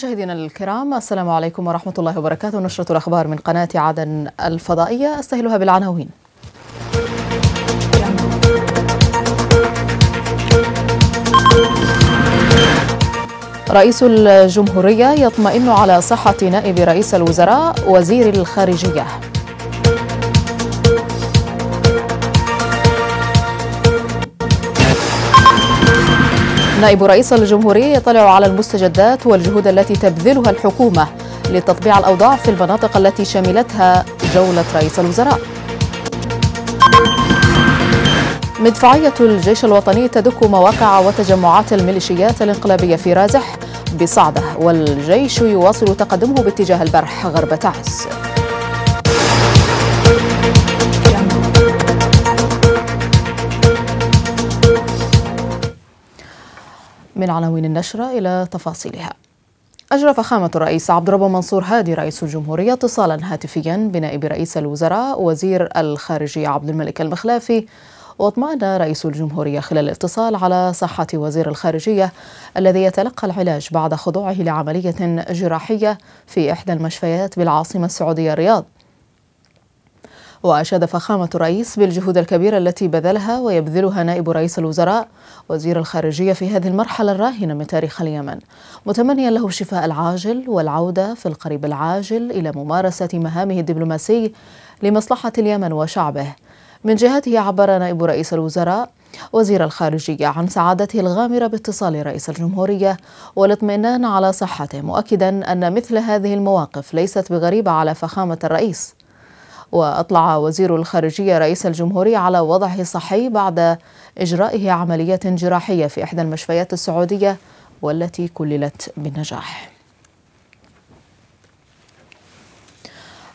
مشاهدينا الكرام السلام عليكم ورحمة الله وبركاته نشرة الأخبار من قناة عدن الفضائية أستهلها بالعناوين رئيس الجمهورية يطمئن على صحة نائب رئيس الوزراء وزير الخارجية نائب رئيس الجمهورية يطلع على المستجدات والجهود التي تبذلها الحكومة لتطبيع الأوضاع في المناطق التي شملتها جولة رئيس الوزراء مدفعية الجيش الوطني تدك مواقع وتجمعات الميليشيات الانقلابية في رازح بصعدة والجيش يواصل تقدمه باتجاه البرح غرب تعز من عناوين النشرة إلى تفاصيلها أجرى فخامة الرئيس عبد الرب منصور هادي رئيس الجمهورية اتصالا هاتفيا بنائب رئيس الوزراء وزير الخارجية عبد الملك المخلافي واطمأن رئيس الجمهورية خلال الاتصال على صحة وزير الخارجية الذي يتلقى العلاج بعد خضوعه لعملية جراحية في إحدى المشفيات بالعاصمة السعودية الرياض وأشاد فخامة الرئيس بالجهود الكبيرة التي بذلها ويبذلها نائب رئيس الوزراء وزير الخارجية في هذه المرحلة الراهنة من تاريخ اليمن متمنيا له الشفاء العاجل والعودة في القريب العاجل إلى ممارسة مهامه الدبلوماسي لمصلحة اليمن وشعبه من جهته عبر نائب رئيس الوزراء وزير الخارجية عن سعادته الغامرة باتصال رئيس الجمهورية والاطمئنان على صحته مؤكدا أن مثل هذه المواقف ليست بغريبة على فخامة الرئيس وأطلع وزير الخارجية رئيس الجمهورية على وضعه الصحي بعد إجرائه عملية جراحية في إحدى المشفيات السعودية والتي كللت بالنجاح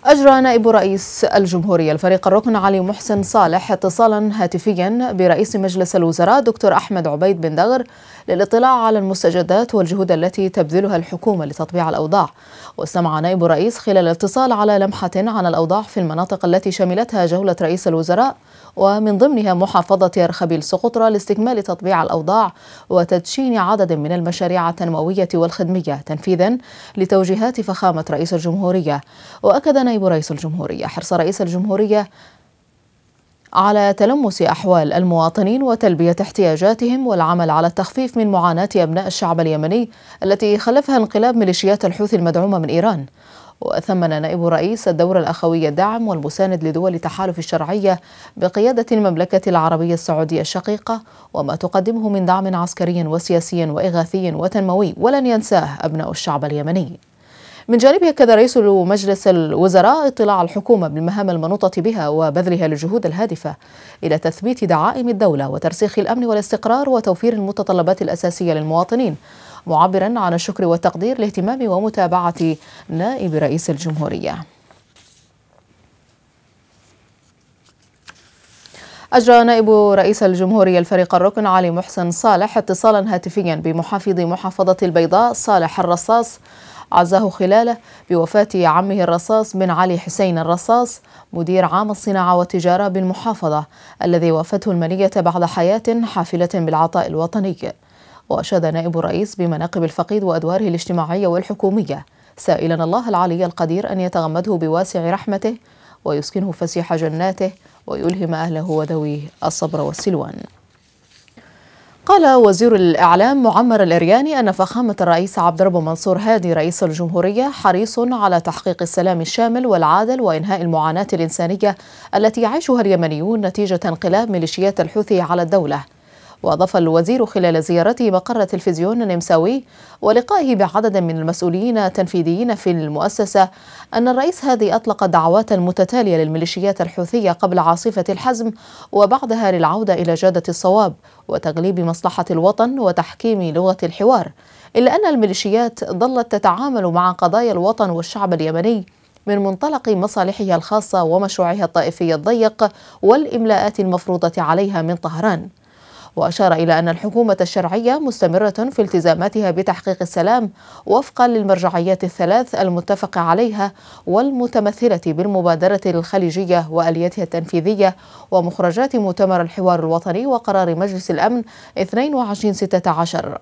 أجرى نائب رئيس الجمهورية الفريق الركن علي محسن صالح اتصالا هاتفيا برئيس مجلس الوزراء دكتور أحمد عبيد بن دغر للاطلاع على المستجدات والجهود التي تبذلها الحكومة لتطبيع الأوضاع واستمع نائب الرئيس خلال الاتصال على لمحة عن الأوضاع في المناطق التي شملتها جولة رئيس الوزراء ومن ضمنها محافظة يرخبيل سقطرى لاستكمال تطبيع الأوضاع وتدشين عدد من المشاريع التنموية والخدمية تنفيذا لتوجيهات فخامة رئيس الجمهورية وأكد نائب طيب رئيس الجمهورية حرص رئيس الجمهورية على تلمس أحوال المواطنين وتلبية احتياجاتهم والعمل على التخفيف من معاناة أبناء الشعب اليمني التي خلفها انقلاب ميليشيات الحوثي المدعومة من إيران وثمن نائب الرئيس الدور الأخوي الدعم والمساند لدول تحالف الشرعية بقيادة المملكة العربية السعودية الشقيقة وما تقدمه من دعم عسكري وسياسي وإغاثي وتنموي ولن ينساه أبناء الشعب اليمني من جانبه كذا رئيس مجلس الوزراء اطلاع الحكومة بالمهام المنوطة بها وبذلها للجهود الهادفة إلى تثبيت دعائم الدولة وترسيخ الأمن والاستقرار وتوفير المتطلبات الأساسية للمواطنين معبرا عن الشكر والتقدير لاهتمام ومتابعة نائب رئيس الجمهورية أجرى نائب رئيس الجمهورية الفريق الركن علي محسن صالح اتصالا هاتفيا بمحافظ محافظة البيضاء صالح الرصاص عزاه خلاله بوفاة عمه الرصاص بن علي حسين الرصاص مدير عام الصناعة والتجارة بالمحافظة الذي وافته المنية بعد حياة حافلة بالعطاء الوطني وأشاد نائب الرئيس بمناقب الفقيد وأدواره الاجتماعية والحكومية سائلا الله العلي القدير أن يتغمده بواسع رحمته ويسكنه فسيح جناته ويلهم أهله وذويه الصبر والسلوان قال وزير الإعلام معمر الإرياني أن فخامة الرئيس عبد الرب منصور هادي رئيس الجمهورية حريص على تحقيق السلام الشامل والعادل وإنهاء المعاناة الإنسانية التي يعيشها اليمنيون نتيجة انقلاب ميليشيات الحوثي على الدولة وأضاف الوزير خلال زيارته مقر تلفزيون النمساوي ولقائه بعدد من المسؤولين التنفيذيين في المؤسسة أن الرئيس هادي أطلق دعوات متتالية للميليشيات الحوثية قبل عاصفة الحزم وبعدها للعودة إلى جادة الصواب وتغليب مصلحة الوطن وتحكيم لغة الحوار إلا أن الميليشيات ظلت تتعامل مع قضايا الوطن والشعب اليمني من منطلق مصالحها الخاصة ومشروعها الطائفي الضيق والإملاءات المفروضة عليها من طهران وأشار إلى أن الحكومة الشرعية مستمرة في التزاماتها بتحقيق السلام وفقا للمرجعيات الثلاث المتفق عليها والمتمثلة بالمبادرة الخليجية وآليتها التنفيذية ومخرجات مؤتمر الحوار الوطني وقرار مجلس الأمن 22 16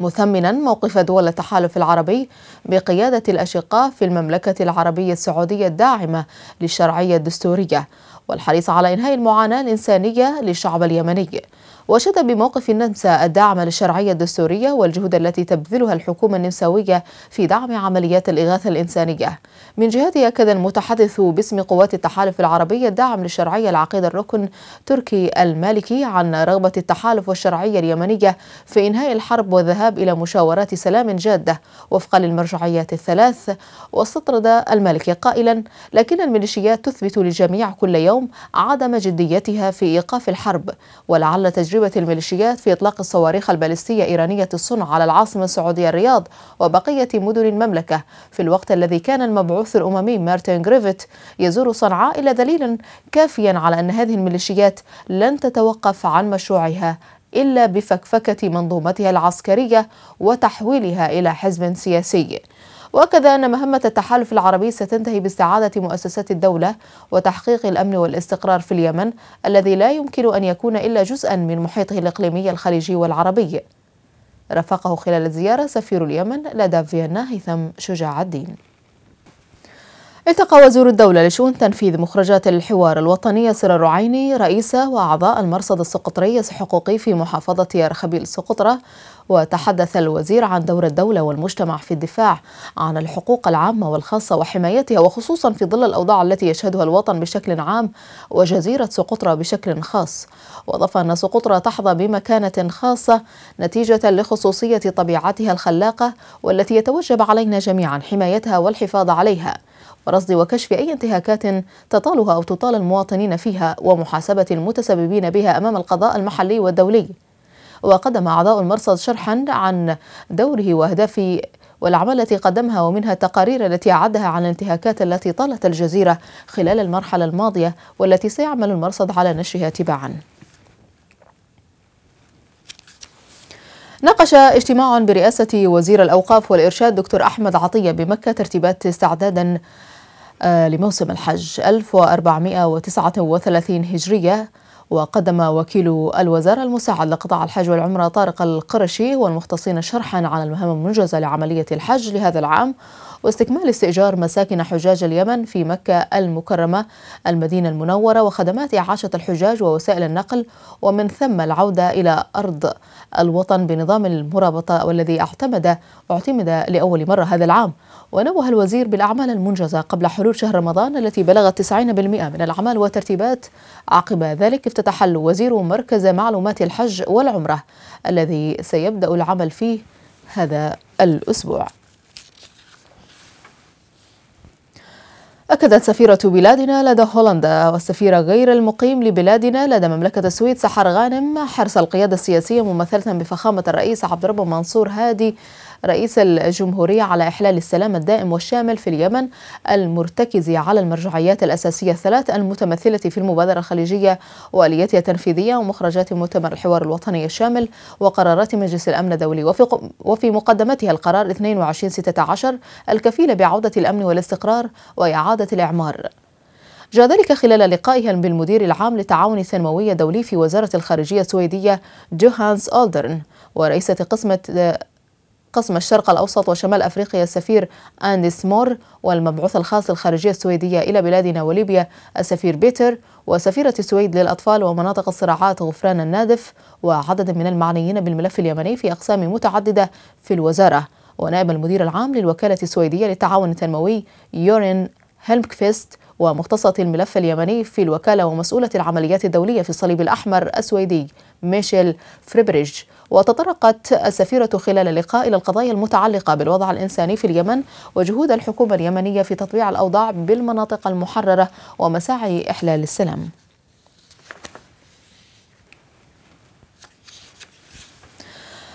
مثمنا موقف دول التحالف العربي بقيادة الأشقاء في المملكة العربية السعودية الداعمة للشرعية الدستورية والحريصة على إنهاء المعاناة الإنسانية للشعب اليمني وشد بموقف النمسا الدعم للشرعية الدستورية والجهود التي تبذلها الحكومة النمساوية في دعم عمليات الإغاثة الإنسانية من جهته أكد المتحدث باسم قوات التحالف العربية الدعم للشرعية العقيد الركن تركي المالكي عن رغبة التحالف والشرعية اليمنية في إنهاء الحرب والذهاب إلى مشاورات سلام جادة وفقا للمرجعيات الثلاث واستطرد المالكي قائلا لكن الميليشيات تثبت للجميع كل يوم عدم جديتها في إيقاف الحرب ولعل تجربة أجوبة الميليشيات في إطلاق الصواريخ البالستية إيرانية الصنع على العاصمة السعودية الرياض وبقية مدن المملكة في الوقت الذي كان المبعوث الأممي مارتن غريفيت يزور صنعاء إلى دليل كافيا على أن هذه الميليشيات لن تتوقف عن مشروعها إلا بفكفكة منظومتها العسكرية وتحويلها إلى حزب سياسي وأكد أن مهمة التحالف العربي ستنتهي باستعادة مؤسسات الدولة وتحقيق الأمن والاستقرار في اليمن الذي لا يمكن أن يكون إلا جزءا من محيطه الإقليمي الخليجي والعربي رافقه خلال الزيارة سفير اليمن لدى فيينا هيثم شجاع الدين التقى وزير الدولة لشؤون تنفيذ مخرجات الحوار الوطني سر الرعيني رئيس وأعضاء المرصد السقطري حقوقي في محافظة يرخبيل سقطرة وتحدث الوزير عن دور الدولة والمجتمع في الدفاع عن الحقوق العامة والخاصة وحمايتها وخصوصا في ظل الأوضاع التي يشهدها الوطن بشكل عام وجزيرة سقطرى بشكل خاص وأضاف أن سقطرى تحظى بمكانة خاصة نتيجة لخصوصية طبيعتها الخلاقة والتي يتوجب علينا جميعا حمايتها والحفاظ عليها ورصد وكشف أي انتهاكات تطالها أو تطال المواطنين فيها ومحاسبة المتسببين بها أمام القضاء المحلي والدولي وقدم أعضاء المرصد شرحا عن دوره وأهداف والأعمال التي قدمها ومنها التقارير التي أعدها عن الانتهاكات التي طالت الجزيرة خلال المرحلة الماضية والتي سيعمل المرصد على نشرها تباعاً ناقش اجتماع برئاسة وزير الأوقاف والإرشاد دكتور أحمد عطية بمكة ترتيبات استعدادا آه، لموسم الحج 1439 هجرية وقدم وكيل الوزارة المساعد لقطاع الحج والعمرة طارق القرشي والمختصين شرحا على المهام المنجزة لعملية الحج لهذا العام واستكمال استئجار مساكن حجاج اليمن في مكة المكرمة المدينة المنورة وخدمات إعاشة الحجاج ووسائل النقل ومن ثم العودة إلى أرض الوطن بنظام المرابطة والذي اعتمد اعتمد لأول مرة هذا العام ونوه الوزير بالأعمال المنجزة قبل حلول شهر رمضان التي بلغت 90% من الأعمال والترتيبات عقب ذلك افتتح الوزير مركز معلومات الحج والعمرة الذي سيبدأ العمل فيه هذا الأسبوع أكدت سفيرة بلادنا لدى هولندا والسفيرة غير المقيم لبلادنا لدى مملكة السويد سحر غانم حرص القيادة السياسية ممثلة بفخامة الرئيس عبد الرب منصور هادي رئيس الجمهورية على إحلال السلام الدائم والشامل في اليمن المرتكز على المرجعيات الأساسية الثلاث المتمثلة في المبادرة الخليجية واليتها التنفيذية ومخرجات مؤتمر الحوار الوطني الشامل وقرارات مجلس الأمن الدولي وفي مقدمتها القرار 2216 الكفيل بعودة الأمن والاستقرار وإعادة الإعمار جاء ذلك خلال لقائها بالمدير العام للتعاون التنموي الدولي في وزارة الخارجية السويدية جوهانس أولدرن ورئيسة قسمة قسم الشرق الأوسط وشمال أفريقيا السفير أنديس مور والمبعوث الخاص الخارجية السويدية إلى بلادنا وليبيا السفير بيتر وسفيرة السويد للأطفال ومناطق الصراعات غفران النادف وعدد من المعنيين بالملف اليمني في أقسام متعددة في الوزارة ونائب المدير العام للوكالة السويدية للتعاون التنموي يورين هيلمكفيست ومختصة الملف اليمني في الوكالة ومسؤولة العمليات الدولية في الصليب الأحمر السويدي ميشيل فريبريج وتطرقت السفيرة خلال اللقاء إلى القضايا المتعلقة بالوضع الإنساني في اليمن وجهود الحكومة اليمنية في تطبيع الأوضاع بالمناطق المحررة ومساعي إحلال السلام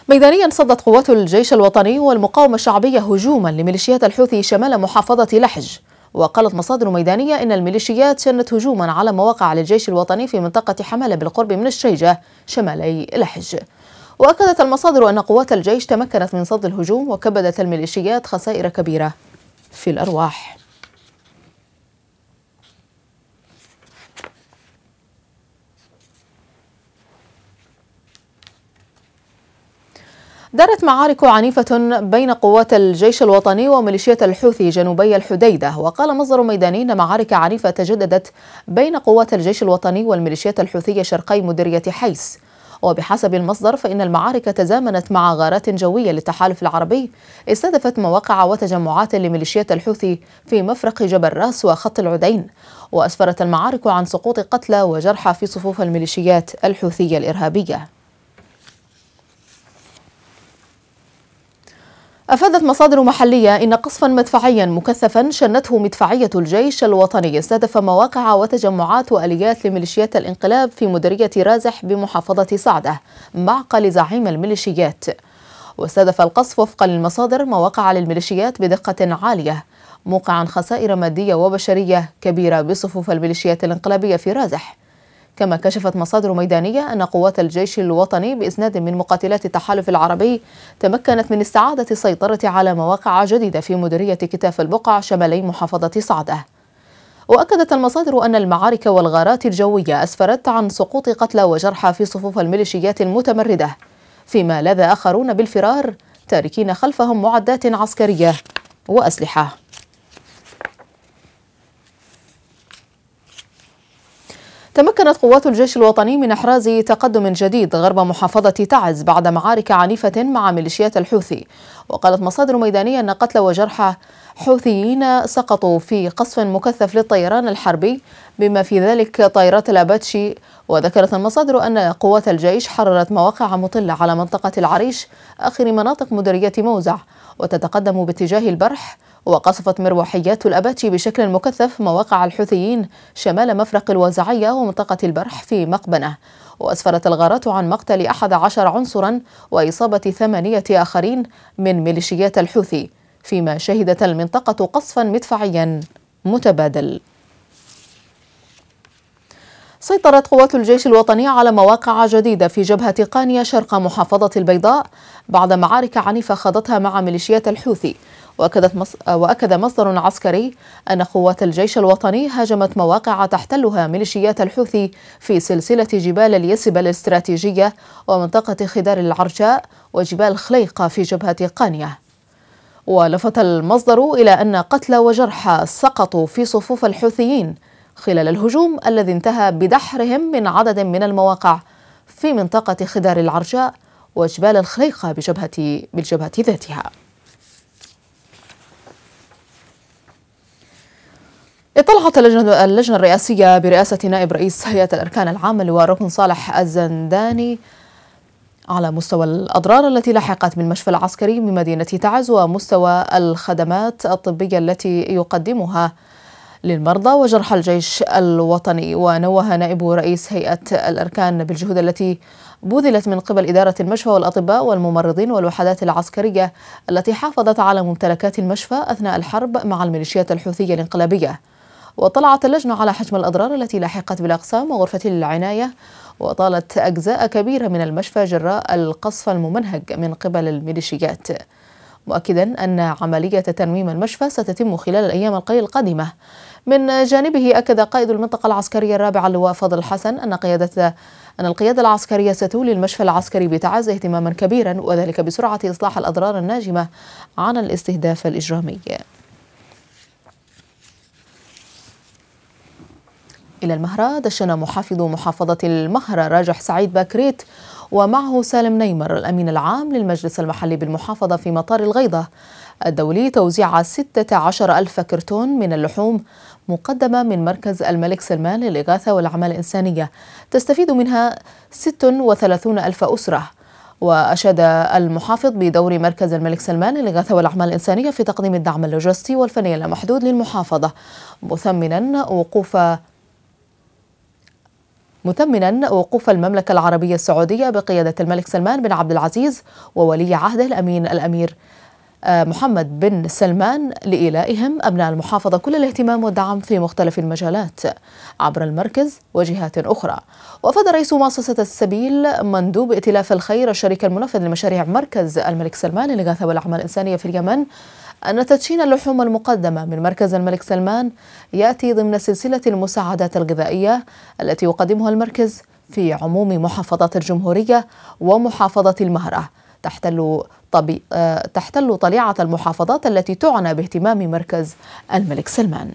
ميدانيا صدت قوات الجيش الوطني والمقاومة الشعبية هجوما لميليشيات الحوثي شمال محافظة لحج وقالت مصادر ميدانية إن الميليشيات شنت هجوما على مواقع للجيش الوطني في منطقة حمالة بالقرب من الشيجة شمالي لحج وأكدت المصادر أن قوات الجيش تمكنت من صد الهجوم وكبدت الميليشيات خسائر كبيرة في الأرواح دارت معارك عنيفة بين قوات الجيش الوطني وميليشيات الحوثي جنوبي الحديدة وقال مصدر ميداني أن معارك عنيفة تجددت بين قوات الجيش الوطني والميليشيات الحوثية شرقي مديرية حيس وبحسب المصدر فإن المعارك تزامنت مع غارات جوية للتحالف العربي استهدفت مواقع وتجمعات لميليشيات الحوثي في مفرق جبل راس وخط العدين وأسفرت المعارك عن سقوط قتلى وجرحى في صفوف الميليشيات الحوثية الإرهابية أفادت مصادر محلية إن قصفا مدفعيا مكثفا شنته مدفعية الجيش الوطني استهدف مواقع وتجمعات وأليات لميليشيات الانقلاب في مديرية رازح بمحافظة صعدة معقل زعيم الميليشيات واستهدف القصف وفقا للمصادر مواقع للميليشيات بدقة عالية موقعا خسائر مادية وبشرية كبيرة بصفوف الميليشيات الانقلابية في رازح كما كشفت مصادر ميدانية أن قوات الجيش الوطني بإسناد من مقاتلات التحالف العربي تمكنت من استعادة السيطرة على مواقع جديدة في مديرية كتاف البقع شمالي محافظة صعدة وأكدت المصادر أن المعارك والغارات الجوية أسفرت عن سقوط قتلى وجرحى في صفوف الميليشيات المتمردة فيما لذا آخرون بالفرار تاركين خلفهم معدات عسكرية وأسلحة تمكنت قوات الجيش الوطني من إحراز تقدم جديد غرب محافظة تعز بعد معارك عنيفة مع ميليشيات الحوثي وقالت مصادر ميدانية أن قتل وجرحى حوثيين سقطوا في قصف مكثف للطيران الحربي بما في ذلك طائرات الأباتشي وذكرت المصادر أن قوات الجيش حررت مواقع مطلة على منطقة العريش آخر مناطق مديرية موزع وتتقدم باتجاه البرح وقصفت مروحيات الأباتشي بشكل مكثف مواقع الحوثيين شمال مفرق الوازعية ومنطقة البرح في مقبنة وأسفرت الغارات عن مقتل أحد عشر عنصرا وإصابة ثمانية آخرين من ميليشيات الحوثي فيما شهدت المنطقة قصفا مدفعيا متبادل سيطرت قوات الجيش الوطني على مواقع جديدة في جبهة قانيا شرق محافظة البيضاء بعد معارك عنيفة خاضتها مع ميليشيات الحوثي وأكدت مص... وأكد مصدر عسكري أن قوات الجيش الوطني هاجمت مواقع تحتلها ميليشيات الحوثي في سلسلة جبال اليسب الاستراتيجية ومنطقة خدار العرجاء وجبال خليقة في جبهة قانية ولفت المصدر إلى أن قتلى وجرحى سقطوا في صفوف الحوثيين خلال الهجوم الذي انتهى بدحرهم من عدد من المواقع في منطقة خدار العرجاء وجبال الخليقة بجبهة بالجبهة ذاتها اطلعت اللجنة, اللجنة الرئاسية برئاسة نائب رئيس هيئة الأركان العامة اللواء صالح الزنداني على مستوى الأضرار التي لحقت من مشفى العسكري من مدينة تعز ومستوى الخدمات الطبية التي يقدمها للمرضى وجرحى الجيش الوطني ونوه نائب رئيس هيئة الأركان بالجهود التي بذلت من قبل إدارة المشفى والأطباء والممرضين والوحدات العسكرية التي حافظت على ممتلكات المشفى أثناء الحرب مع الميليشيات الحوثية الانقلابية وطلعت اللجنة على حجم الأضرار التي لاحقت بالأقسام وغرفة العناية وطالت أجزاء كبيرة من المشفى جراء القصف الممنهج من قبل الميليشيات مؤكدا أن عملية تنويم المشفى ستتم خلال الأيام القليلة القادمة من جانبه أكد قائد المنطقة العسكرية الرابعة اللواء فضل حسن أن قيادة أن القيادة العسكرية ستولي المشفى العسكري بتعز اهتماما كبيرا وذلك بسرعة إصلاح الأضرار الناجمة عن الاستهداف الإجرامي إلى المهرة دشن محافظ محافظة المهرة راجح سعيد باكريت ومعه سالم نيمر الأمين العام للمجلس المحلي بالمحافظة في مطار الغيضة الدولي توزيع 16 ألف كرتون من اللحوم مقدمة من مركز الملك سلمان للإغاثة والأعمال الإنسانية تستفيد منها 36 ألف أسرة وأشاد المحافظ بدور مركز الملك سلمان للإغاثة والأعمال الإنسانية في تقديم الدعم اللوجستي والفني اللامحدود للمحافظة مثمنا وقوف مثمنا وقوف المملكة العربية السعودية بقيادة الملك سلمان بن عبد العزيز وولي عهده الأمين الأمير آه، محمد بن سلمان لإيلائهم أبناء المحافظة كل الاهتمام والدعم في مختلف المجالات عبر المركز وجهات أخرى وأفاد رئيس مؤسسة السبيل مندوب ائتلاف الخير الشريك المنفذ لمشاريع مركز الملك سلمان للإغاثة والأعمال الإنسانية في اليمن أن تدشين اللحوم المقدمة من مركز الملك سلمان يأتي ضمن سلسلة المساعدات الغذائية التي يقدمها المركز في عموم محافظات الجمهورية ومحافظة المهرة تحتل آه، تحتل طليعة المحافظات التي تعنى باهتمام مركز الملك سلمان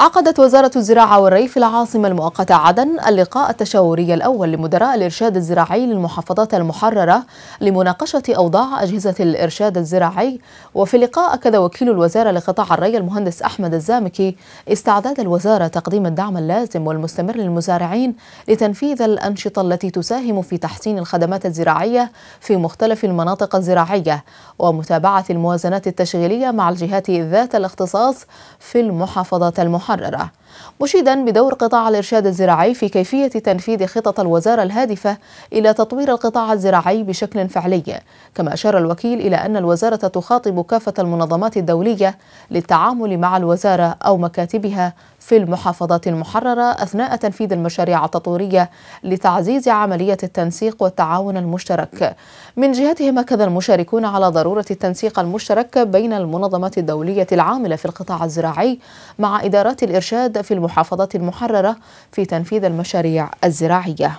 عقدت وزارة الزراعة والري في العاصمة المؤقتة عدن اللقاء التشاوري الأول لمدراء الإرشاد الزراعي للمحافظات المحررة لمناقشة أوضاع أجهزة الإرشاد الزراعي وفي اللقاء أكد وكيل الوزارة لقطاع الري المهندس أحمد الزامكي استعداد الوزارة تقديم الدعم اللازم والمستمر للمزارعين لتنفيذ الأنشطة التي تساهم في تحسين الخدمات الزراعية في مختلف المناطق الزراعية ومتابعة الموازنات التشغيلية مع الجهات ذات الاختصاص في المحافظات المحررة hardere. مشيدا بدور قطاع الإرشاد الزراعي في كيفية تنفيذ خطط الوزارة الهادفة إلى تطوير القطاع الزراعي بشكل فعلي كما أشار الوكيل إلى أن الوزارة تخاطب كافة المنظمات الدولية للتعامل مع الوزارة أو مكاتبها في المحافظات المحررة أثناء تنفيذ المشاريع التطويرية لتعزيز عملية التنسيق والتعاون المشترك من جهتهم أكد المشاركون على ضرورة التنسيق المشترك بين المنظمات الدولية العاملة في القطاع الزراعي مع إدارات الإرشاد في المحافظات المحررة في تنفيذ المشاريع الزراعية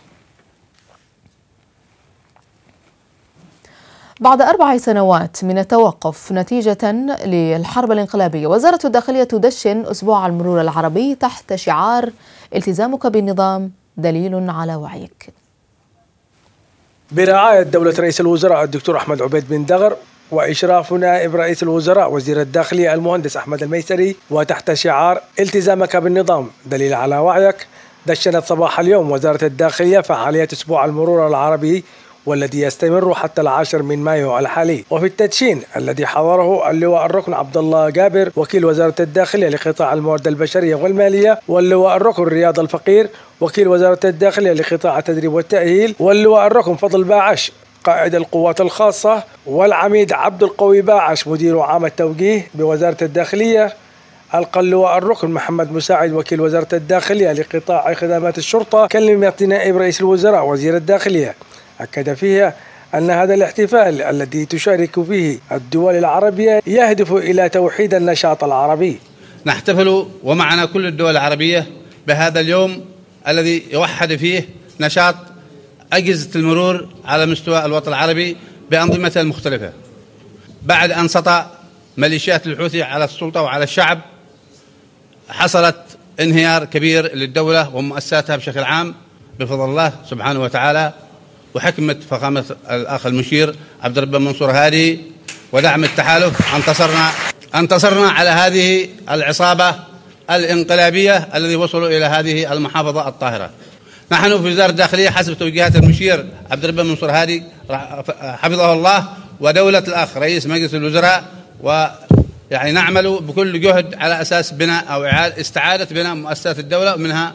بعد أربع سنوات من التوقف نتيجة للحرب الانقلابية وزارة الداخلية تدشن أسبوع المرور العربي تحت شعار التزامك بالنظام دليل على وعيك برعاية دولة رئيس الوزراء الدكتور أحمد عبيد بن دغر وإشراف نائب رئيس الوزراء وزير الداخلية المهندس أحمد الميسري وتحت شعار التزامك بالنظام دليل على وعيك دشنت صباح اليوم وزارة الداخلية فعالية أسبوع المرور العربي والذي يستمر حتى العاشر من مايو الحالي وفي التدشين الذي حضره اللواء الركن عبد الله جابر وكيل وزارة الداخلية لقطاع الموارد البشرية والمالية واللواء الركن رياض الفقير وكيل وزارة الداخلية لقطاع التدريب والتأهيل واللواء الركن فضل باعش قائد القوات الخاصة والعميد عبد القوي باعش مدير عام التوجيه بوزارة الداخلية ألقى اللواء الركن محمد مساعد وكيل وزارة الداخلية لقطاع خدمات الشرطة كلمة نائب رئيس الوزراء وزير الداخلية أكد فيها أن هذا الاحتفال الذي تشارك فيه الدول العربية يهدف إلى توحيد النشاط العربي نحتفل ومعنا كل الدول العربية بهذا اليوم الذي يوحد فيه نشاط أجهزة المرور على مستوى الوطن العربي بأنظمتها المختلفة بعد أن سطع ميليشيات الحوثي على السلطة وعلى الشعب حصلت انهيار كبير للدولة ومؤسساتها بشكل عام بفضل الله سبحانه وتعالى وحكمة فخامة الأخ المشير عبد الرب منصور هادي ودعم التحالف انتصرنا انتصرنا على هذه العصابة الانقلابية الذي وصلوا إلى هذه المحافظة الطاهرة نحن في وزارة الداخلية حسب توجيهات المشير عبد الرب منصور هادي حفظه الله ودولة الأخ رئيس مجلس الوزراء و يعني نعمل بكل جهد على أساس بناء أو استعادة بناء مؤسسات الدولة منها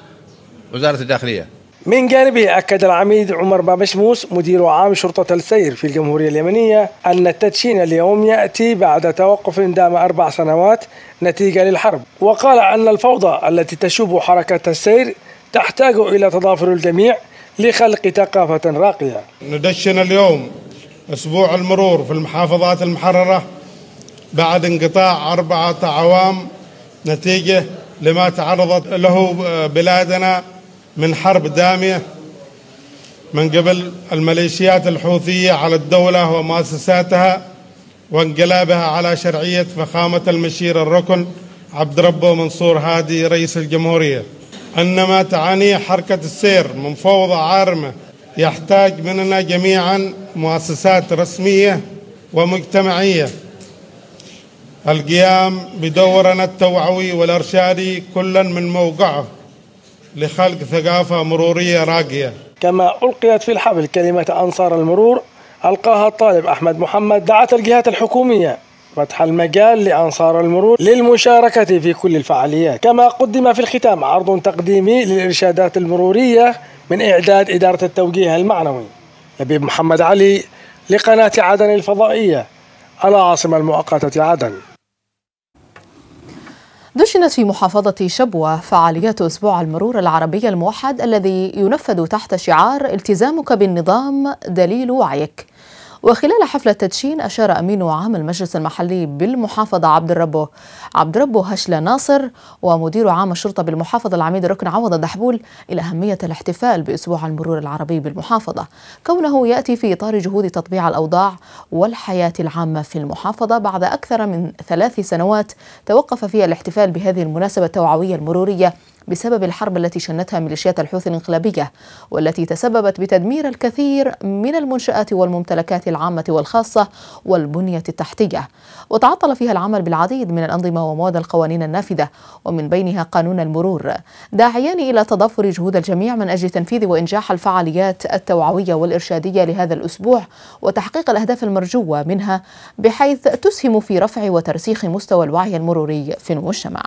وزارة الداخلية من جانبه أكد العميد عمر بابشموس مدير عام شرطة السير في الجمهورية اليمنية أن التدشين اليوم يأتي بعد توقف دام أربع سنوات نتيجة للحرب وقال أن الفوضى التي تشوب حركة السير تحتاج إلى تضافر الجميع لخلق ثقافة راقية ندشن اليوم أسبوع المرور في المحافظات المحررة بعد انقطاع أربعة أعوام نتيجة لما تعرضت له بلادنا من حرب دامية من قبل الميليشيات الحوثية على الدولة ومؤسساتها وانقلابها على شرعية فخامة المشير الركن عبد ربه منصور هادي رئيس الجمهورية أن ما تعنيه حركة السير من فوضى عارمة يحتاج مننا جميعا مؤسسات رسمية ومجتمعية القيام بدورنا التوعوي والإرشادي كلا من موقعه لخلق ثقافة مرورية راقية كما ألقيت في الحفل كلمة أنصار المرور ألقاها الطالب أحمد محمد دعت الجهات الحكومية فتح المجال لأنصار المرور للمشاركة في كل الفعاليات كما قدم في الختام عرض تقديمي للإرشادات المرورية من إعداد إدارة التوجيه المعنوي لبيب محمد علي لقناة عدن الفضائية العاصمة المؤقتة عدن دشنت في محافظة شبوة فعاليات أسبوع المرور العربي الموحد الذي ينفذ تحت شعار التزامك بالنظام دليل وعيك وخلال حفل تدشين أشار أمين عام المجلس المحلي بالمحافظة عبد الربو عبد الربو هشلة ناصر ومدير عام الشرطة بالمحافظة العميد ركن عوض دحبول إلى أهمية الاحتفال بأسبوع المرور العربي بالمحافظة كونه يأتي في إطار جهود تطبيع الأوضاع والحياة العامة في المحافظة بعد أكثر من ثلاث سنوات توقف فيها الاحتفال بهذه المناسبة التوعوية المرورية بسبب الحرب التي شنتها ميليشيات الحوثي الانقلابية والتي تسببت بتدمير الكثير من المنشآت والممتلكات العامة والخاصة والبنية التحتية وتعطل فيها العمل بالعديد من الأنظمة ومواد القوانين النافذة ومن بينها قانون المرور داعيان إلى تضافر جهود الجميع من أجل تنفيذ وإنجاح الفعاليات التوعوية والإرشادية لهذا الأسبوع وتحقيق الأهداف المرجوة منها بحيث تسهم في رفع وترسيخ مستوى الوعي المروري في المجتمع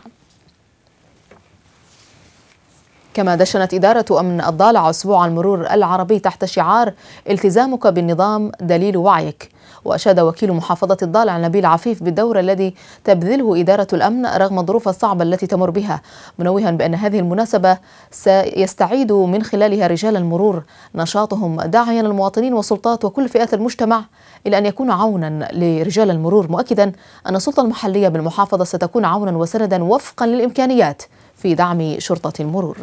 كما دشنت إدارة أمن الضالع أسبوع المرور العربي تحت شعار التزامك بالنظام دليل وعيك وأشاد وكيل محافظة الضالع نبيل عفيف بالدور الذي تبذله إدارة الأمن رغم الظروف الصعبة التي تمر بها منوها بأن هذه المناسبة سيستعيد من خلالها رجال المرور نشاطهم داعيا المواطنين والسلطات وكل فئات المجتمع إلى أن يكون عونا لرجال المرور مؤكدا أن السلطة المحلية بالمحافظة ستكون عونا وسندا وفقا للإمكانيات في دعم شرطة المرور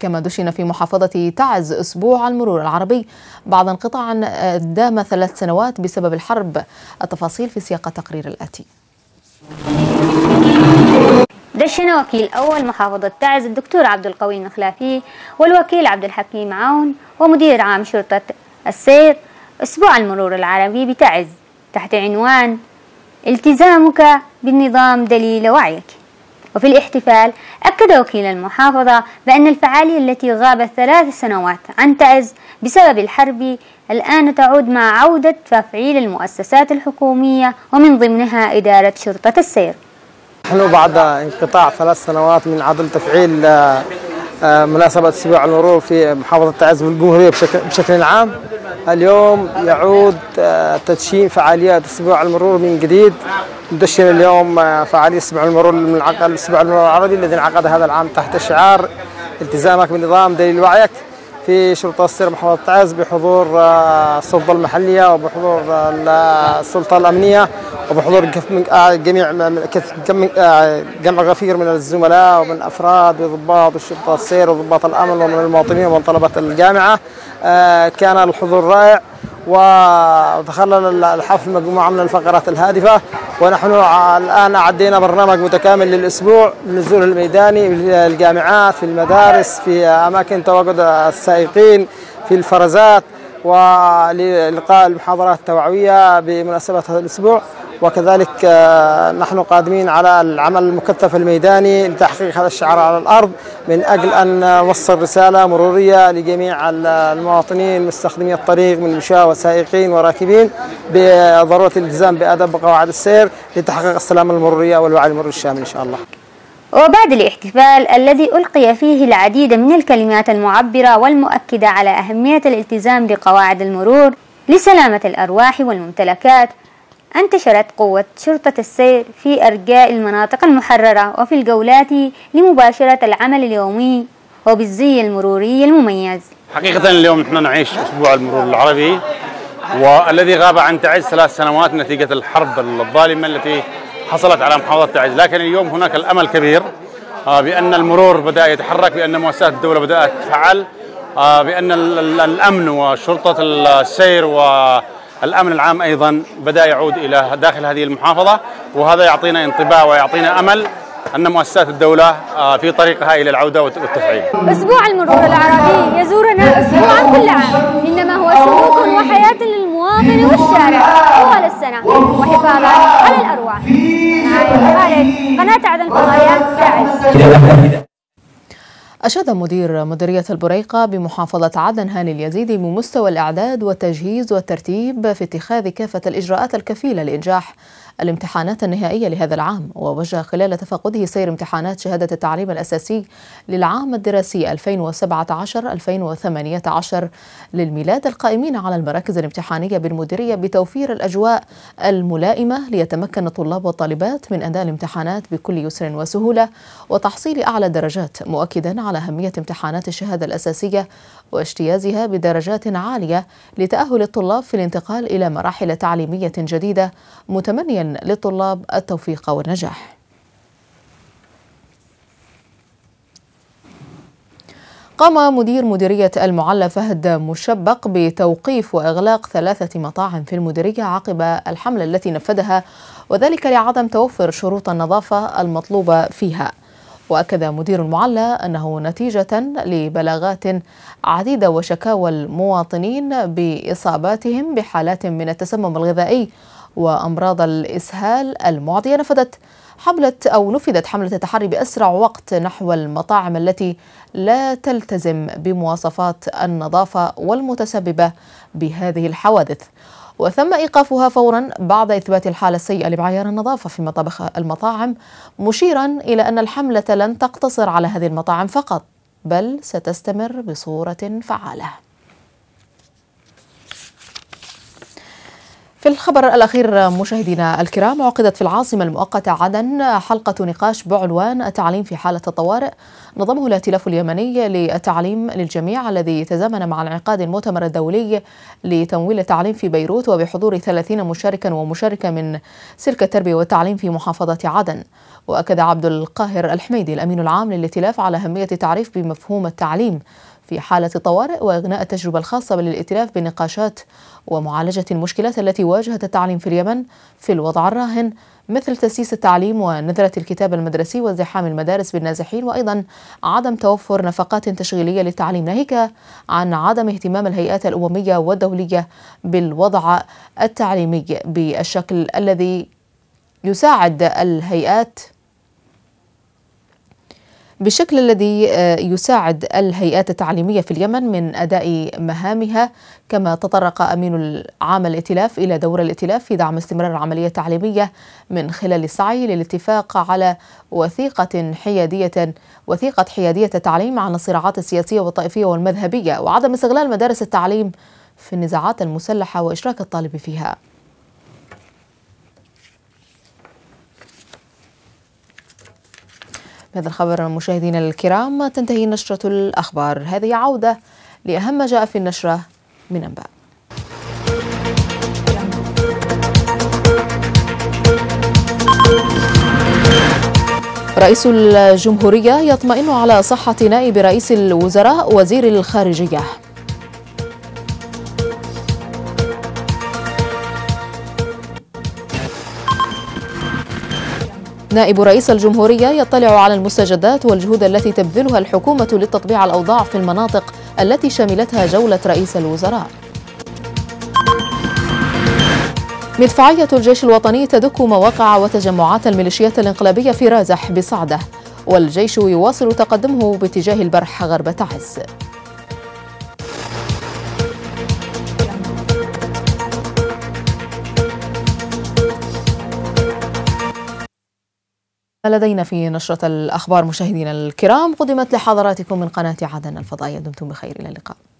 كما دشن في محافظة تعز أسبوع المرور العربي بعد انقطاع آه، دام ثلاث سنوات بسبب الحرب التفاصيل في سياق التقرير الآتي دشن وكيل أول محافظة تعز الدكتور عبد القوي المخلافي والوكيل عبد الحكيم عون ومدير عام شرطة السير أسبوع المرور العربي بتعز تحت عنوان التزامك بالنظام دليل وعيك وفي الاحتفال أكد وكيل المحافظة بأن الفعالية التي غابت ثلاث سنوات عن تعز بسبب الحرب الآن تعود مع عودة تفعيل المؤسسات الحكومية ومن ضمنها إدارة شرطة السير نحن بعد انقطاع ثلاث سنوات من عدم تفعيل آه، آه، مناسبة أسبوع المرور في محافظة تعز والجمهورية بشكل, بشكل عام اليوم يعود آه، تدشين فعاليات اسبوع المرور من جديد ندشن اليوم آه، فعاليه اسبوع المرور من الاسبوع المرور العربي الذي انعقد هذا العام تحت شعار التزامك بنظام دليل وعيك في شرطة السير محافظة تعز بحضور آه، السلطة المحلية وبحضور آه، آه، السلطة الأمنية وبحضور جميع جمع غفير من الزملاء ومن أفراد وضباط شرطة السير وضباط الأمن ومن المواطنين ومن طلبة الجامعة كان الحضور رائع وتخلل الحفل مجموعة من الفقرات الهادفة ونحن الآن أعدينا برنامج متكامل للأسبوع نزول الميداني في الجامعات في المدارس في أماكن تواجد السائقين في الفرزات ولقاء المحاضرات التوعوية بمناسبة هذا الأسبوع وكذلك آه، نحن قادمين على العمل المكثف الميداني لتحقيق هذا الشعار على الأرض من أجل أن نوصل رسالة مرورية لجميع المواطنين مستخدمي الطريق من مشاة وسائقين وراكبين بضرورة الالتزام بأدب وقواعد السير لتحقيق السلامة المرورية والوعي المروري الشامل إن شاء الله وبعد الاحتفال الذي ألقي فيه العديد من الكلمات المعبرة والمؤكدة على أهمية الالتزام بقواعد المرور لسلامة الأرواح والممتلكات انتشرت قوة شرطة السير في أرجاء المناطق المحررة وفي الجولات لمباشرة العمل اليومي وبالزي المروري المميز حقيقة اليوم نحن نعيش أسبوع المرور العربي والذي غاب عن تعز ثلاث سنوات نتيجة الحرب الظالمة التي حصلت على محافظة تعز لكن اليوم هناك الأمل كبير آه، بأن المرور بدأ يتحرك بأن مؤسسات الدولة بدأت تفعل آه، بأن الأمن وشرطة السير و الأمن العام أيضا بدأ يعود إلى داخل هذه المحافظة وهذا يعطينا انطباع ويعطينا أمل أن مؤسسات الدولة آه، في طريقها إلى العودة والتفعيل أسبوع المرور العربي يزورنا أسبوعا كل عام إنما هو سلوك وحياة للمواطن والشارع طوال السنة وحفاظا على الأرواح معالي نعم، خالد قناة عدن فضائيات ساعد أشاد مدير مديرية البريقة بمحافظة عدن هاني اليزيدي بمستوى الإعداد والتجهيز والترتيب في اتخاذ كافة الإجراءات الكفيلة لإنجاح الامتحانات النهائية لهذا العام ووجه خلال تفقده سير امتحانات شهادة التعليم الأساسي للعام الدراسي 2017-2018 للميلاد القائمين على المراكز الامتحانية بالمديرية بتوفير الأجواء الملائمة ليتمكن الطلاب والطالبات من أداء الامتحانات بكل يسر وسهولة وتحصيل أعلى درجات مؤكدا على أهمية امتحانات الشهادة الأساسية واجتيازها بدرجات عالية لتأهل الطلاب في الانتقال إلى مراحل تعليمية جديدة متمنيا للطلاب التوفيق والنجاح قام مدير مديرية المعلى فهد مشبق بتوقيف وإغلاق ثلاثة مطاعم في المديرية عقب الحملة التي نفذها وذلك لعدم توفر شروط النظافة المطلوبة فيها وأكد مدير المعلى أنه نتيجة لبلاغات عديدة وشكاوى المواطنين بإصاباتهم بحالات من التسمم الغذائي وأمراض الإسهال المعدية نفذت حملة أو نفذت حملة التحري بأسرع وقت نحو المطاعم التي لا تلتزم بمواصفات النظافة والمتسببة بهذه الحوادث وثم إيقافها فورا بعد إثبات الحالة السيئة لمعايير النظافة في مطابخ المطاعم مشيرا إلى أن الحملة لن تقتصر على هذه المطاعم فقط بل ستستمر بصورة فعالة في الخبر الأخير مشاهدينا الكرام عقدت في العاصمة المؤقتة عدن حلقة نقاش بعنوان التعليم في حالة الطوارئ نظمه الائتلاف اليمني للتعليم للجميع الذي تزامن مع انعقاد المؤتمر الدولي لتمويل التعليم في بيروت وبحضور 30 مشاركا ومشاركة من سلك التربية والتعليم في محافظة عدن وأكد عبد القاهر الحميدي الأمين العام للائتلاف على أهمية التعريف بمفهوم التعليم في حالة الطوارئ وإغناء التجربة الخاصة بالائتلاف بنقاشات ومعالجة المشكلات التي واجهت التعليم في اليمن في الوضع الراهن مثل تسييس التعليم ونذرة الكتاب المدرسي وازدحام المدارس بالنازحين وأيضا عدم توفر نفقات تشغيلية للتعليم ناهيك عن عدم اهتمام الهيئات الأممية والدولية بالوضع التعليمي بالشكل الذي يساعد الهيئات بالشكل الذي آه، يساعد الهيئات التعليمية في اليمن من أداء مهامها كما تطرق أمين العام الائتلاف إلى دور الائتلاف في دعم استمرار العملية التعليمية من خلال السعي للاتفاق على وثيقة حيادية وثيقة حيادية التعليم عن الصراعات السياسية والطائفية والمذهبية وعدم استغلال مدارس التعليم في النزاعات المسلحة وإشراك الطالب فيها هذا الخبر مشاهدينا الكرام تنتهي نشرة الأخبار هذه عودة لأهم ما جاء في النشرة من أنباء رئيس الجمهورية يطمئن على صحة نائب رئيس الوزراء وزير الخارجية نائب رئيس الجمهورية يطلع على المستجدات والجهود التي تبذلها الحكومة لتطبيع الأوضاع في المناطق التي شملتها جولة رئيس الوزراء مدفعية الجيش الوطني تدك مواقع وتجمعات الميليشيات الانقلابية في رازح بصعدة والجيش يواصل تقدمه باتجاه البرح غرب تعز لدينا في نشرة الأخبار مشاهدينا الكرام قدمت لحضراتكم من قناة عدن الفضائية دمتم بخير إلى اللقاء